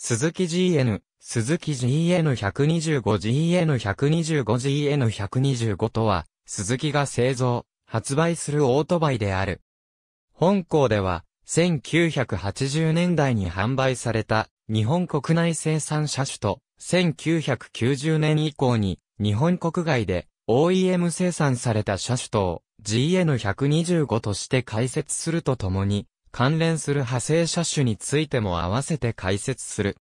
鈴木 GN、鈴木 GN125、GN125、GN125 とは、鈴木が製造、発売するオートバイである。本校では、1980年代に販売された、日本国内生産車種と、1990年以降に、日本国外で、OEM 生産された車種と、GN125 として開設するとともに、関連する派生車種についても合わせて解説する。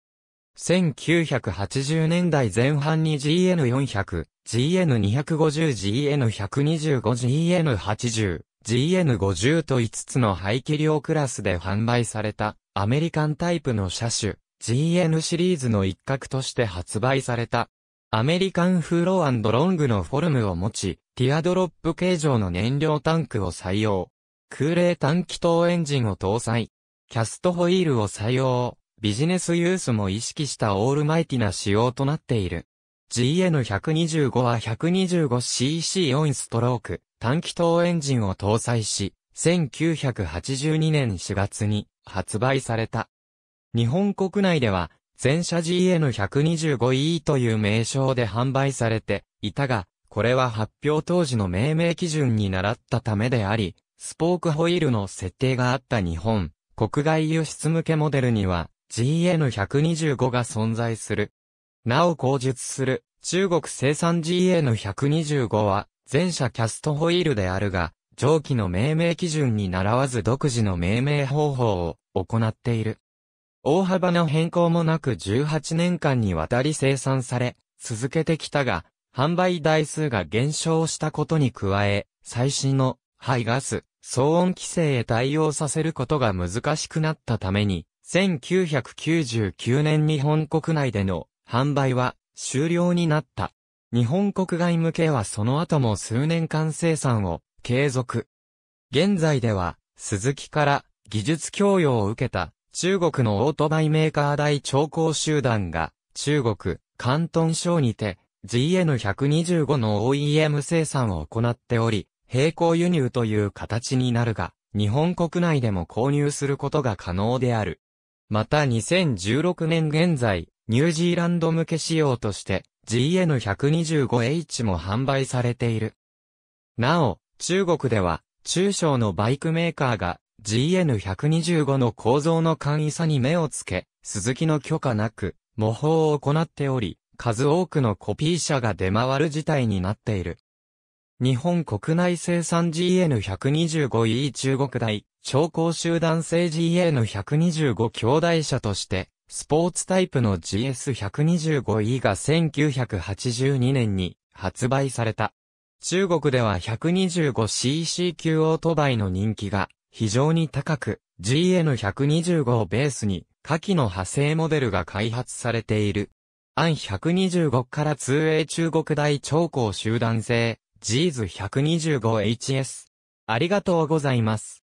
1980年代前半に GN400、GN250、GN125、GN80、GN50 と5つの排気量クラスで販売されたアメリカンタイプの車種 GN シリーズの一角として発売されたアメリカンフローロングのフォルムを持ちティアドロップ形状の燃料タンクを採用空冷短気筒エンジンを搭載。キャストホイールを採用。ビジネスユースも意識したオールマイティな仕様となっている。GN125 は 125cc4 ストローク短気筒エンジンを搭載し、1982年4月に発売された。日本国内では、全車 GN125E という名称で販売されていたが、これは発表当時の命名基準に倣ったためであり、スポークホイールの設定があった日本、国外輸出向けモデルには GN125 が存在する。なお口述する中国生産 GN125 は全車キャストホイールであるが、上記の命名基準に習わず独自の命名方法を行っている。大幅な変更もなく18年間にわたり生産され、続けてきたが、販売台数が減少したことに加え、最新の排ガス、騒音規制へ対応させることが難しくなったために、1999年日本国内での販売は終了になった。日本国外向けはその後も数年間生産を継続。現在では、鈴木から技術供与を受けた中国のオートバイメーカー大調光集団が中国、関東省にて GN125 の OEM 生産を行っており、並行輸入という形になるが、日本国内でも購入することが可能である。また2016年現在、ニュージーランド向け仕様として GN125H も販売されている。なお、中国では中小のバイクメーカーが GN125 の構造の簡易さに目をつけ、鈴木の許可なく模倣を行っており、数多くのコピー車が出回る事態になっている。日本国内生産 GN125E 中国大、超高集団製 GN125 兄弟車として、スポーツタイプの GS125E が1982年に発売された。中国では 125cc 級オートバイの人気が非常に高く、GN125 をベースに下記の派生モデルが開発されている。アン125から 2A 中国大超高集団性。ジーズ1 2 5 h s ありがとうございます。